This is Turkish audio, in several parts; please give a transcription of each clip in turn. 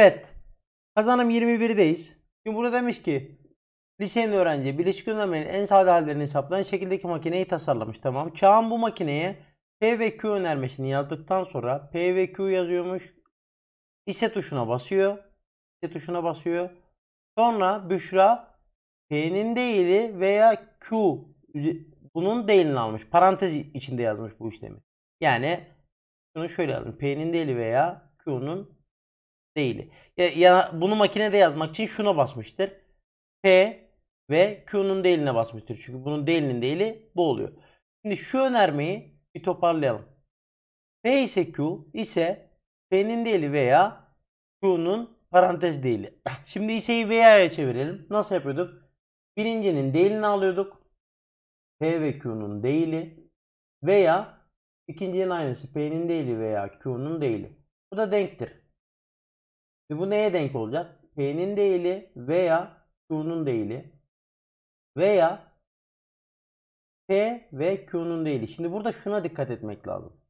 Evet. Kazanım 21'deyiz. Şimdi burada demiş ki lisenin öğrenci bileşik önermenin en sade hallerini hesaplayan şekildeki makineyi tasarlamış. Tamam. Çağan bu makineye P ve Q önermesini yazdıktan sonra P ve Q yazıyormuş. Lise tuşuna basıyor. Lise tuşuna basıyor. Sonra Büşra P'nin değili veya Q bunun değilini almış. Parantez içinde yazmış bu işlemi. Yani şunu şöyle yazmış. P'nin değili veya Q'nun değil. Ya, ya bunu makinede yazmak için şuna basmıştır. P ve Q'nun değiline basmıştır. Çünkü bunun değilinin değili bu oluyor. Şimdi şu önermeyi bir toparlayalım. P ise Q ise P'nin değili veya Q'nun parantez değili. Şimdi ise'yi veya'ya çevirelim. Nasıl yapıyorduk? Birincinin değilini alıyorduk. P ve Q'nun değili veya ikincinin aynısı P'nin değili veya Q'nun değili. Bu da denktir. Ve bu neye denk olacak? P'nin değili veya Q'nun değili veya P ve Q'nun değili. Şimdi burada şuna dikkat etmek lazım.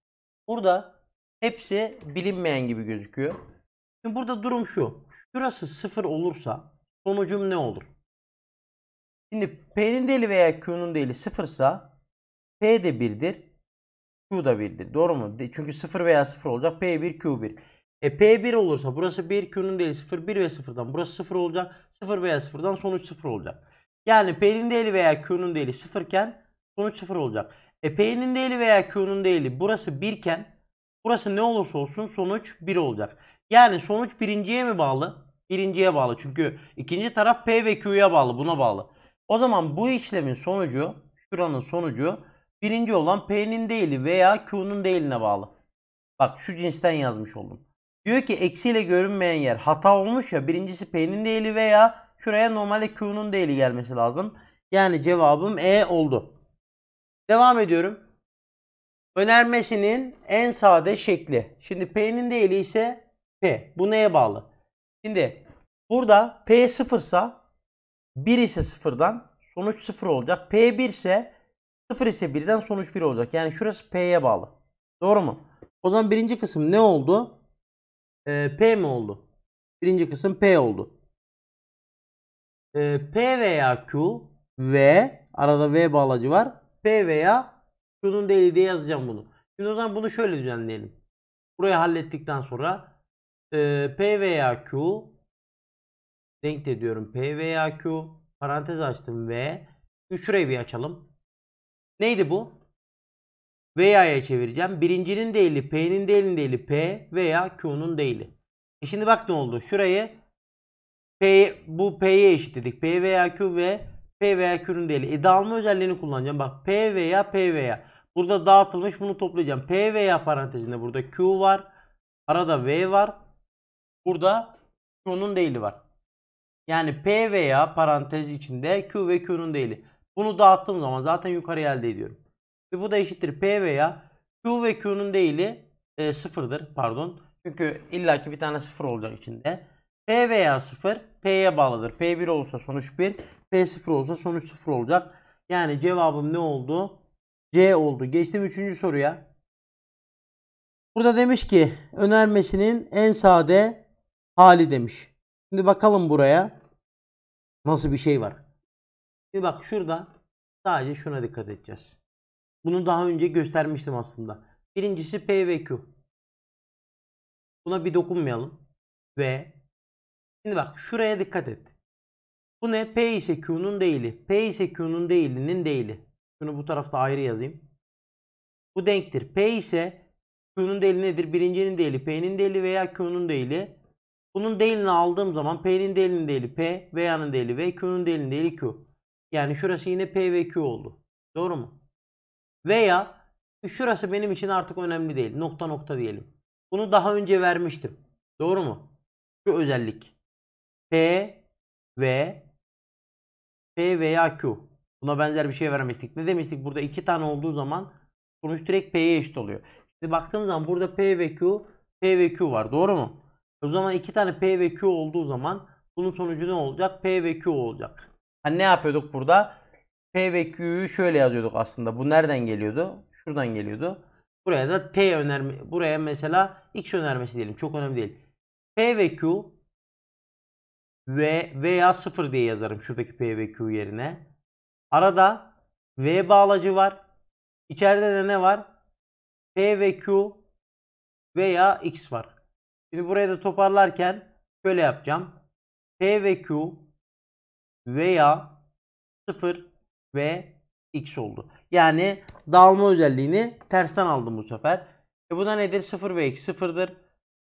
Burada hepsi bilinmeyen gibi gözüküyor. Şimdi burada durum şu. Şurası sıfır olursa sonucum ne olur? Şimdi P'nin değili veya Q'nun değili sıfırsa P de 1'dir. Q da 1'dir. Doğru mu? Çünkü 0 veya 0 olacak. P1, Q1. E P1 olursa burası 1 Q'nun değeri 0 1 ve 0'dan burası 0 olacak. 0 veya 0'dan sonuç 0 olacak. Yani P'nin değeri veya Q'nun değeri 0 iken sonuç 0 olacak. E P'nin değeri veya Q'nun değeri burası 1 iken burası ne olursa olsun sonuç 1 olacak. Yani sonuç birinciye mi bağlı? Birinciye bağlı çünkü ikinci taraf P ve Q'ya bağlı buna bağlı. O zaman bu işlemin sonucu şuranın sonucu birinci olan P'nin değeri veya Q'nun değerine bağlı. Bak şu cinsten yazmış oldum. Diyor ki eksiyle görünmeyen yer hata olmuş ya birincisi P'nin değeri veya şuraya normalde Q'nun değeri gelmesi lazım. Yani cevabım E oldu. Devam ediyorum. Önermesinin en sade şekli. Şimdi P'nin değeri ise P. Bu neye bağlı? Şimdi burada P sıfırsa 1 ise sıfırdan sonuç sıfır olacak. P 1 ise 0 ise 1'den sonuç 1 olacak. Yani şurası P'ye bağlı. Doğru mu? O zaman birinci kısım ne oldu? e, P mi oldu? Birinci kısım P oldu. E, P veya Q V arada V bağlacı var. P veya Q'nun değeri diye yazacağım bunu. Şimdi o zaman bunu şöyle düzenleyelim. Burayı hallettikten sonra e, P veya Q denk ediyorum P veya Q parantez açtım V şurayı bir açalım. Neydi bu? veya'ya çevireceğim. Birincinin değili P'nin değilinin değili P veya Q'nun değili. E şimdi bak ne oldu. Şurayı P, bu P'ye eşitledik. P veya Q ve P veya Q'nun değili. E dağılma özelliğini kullanacağım. Bak P veya P veya. Burada dağıtılmış bunu toplayacağım. P veya parantezinde burada Q var. Arada V var. Burada Q'nun değili var. Yani P veya parantez içinde Q ve Q'nun değili. Bunu dağıttığım zaman zaten yukarı elde ediyorum. Ve bu da eşittir P veya Q ve Q'nun değili e, sıfırdır. Pardon. Çünkü illaki bir tane sıfır olacak içinde. P veya sıfır P'ye bağlıdır. P1 olsa sonuç 1. P0 olsa sonuç 0 olacak. Yani cevabım ne oldu? C oldu. Geçtim 3. soruya. Burada demiş ki önermesinin en sade hali demiş. Şimdi bakalım buraya nasıl bir şey var. bir bak şurada sadece şuna dikkat edeceğiz. Bunu daha önce göstermiştim aslında. Birincisi PVQ. Buna bir dokunmayalım. Ve şimdi bak şuraya dikkat et. Bu ne? P ise Q'nun değili. P ise Q'nun değilinin değili. Şunu bu tarafta ayrı yazayım. Bu denktir. P ise Q'nun değili nedir? Birincinin değili, P'nin değili veya Q'nun değili. Bunun değilini aldığım zaman P'nin değilinin değili P, veya'nın değili V, Q'nun değilinin değili Q. Yani şurası yine P ve Q oldu. Doğru mu? Veya e, şurası benim için artık önemli değil. Nokta nokta diyelim. Bunu daha önce vermiştim. Doğru mu? Şu özellik. P ve P veya Q. Buna benzer bir şey vermiştik. Ne demiştik? Burada iki tane olduğu zaman sonuç direkt P'ye eşit oluyor. Şimdi baktığımız zaman burada P ve Q, P ve Q var. Doğru mu? O zaman iki tane P ve Q olduğu zaman bunun sonucu ne olacak? P ve Q olacak. Hani ne yapıyorduk burada? P ve Q'yu şöyle yazıyorduk aslında. Bu nereden geliyordu? Şuradan geliyordu. Buraya da T önerme buraya mesela X önermesi diyelim. Çok önemli değil. P ve Q ve veya 0 diye yazarım şuradaki P ve Q yerine. Arada V bağlacı var. İçeride de ne var? P ve Q veya X var. Şimdi buraya da toparlarken şöyle yapacağım. P ve Q veya 0 ve x oldu. Yani dağılma özelliğini tersten aldım bu sefer. E bu da nedir? 0 ve x 0'dır.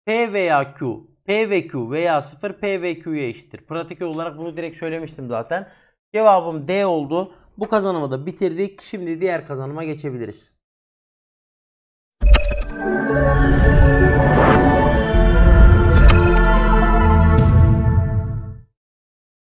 P veya Q. P ve Q veya 0 P ve Q'ya eşittir. Pratik olarak bunu direkt söylemiştim zaten. Cevabım D oldu. Bu kazanımı da bitirdik. Şimdi diğer kazanıma geçebiliriz.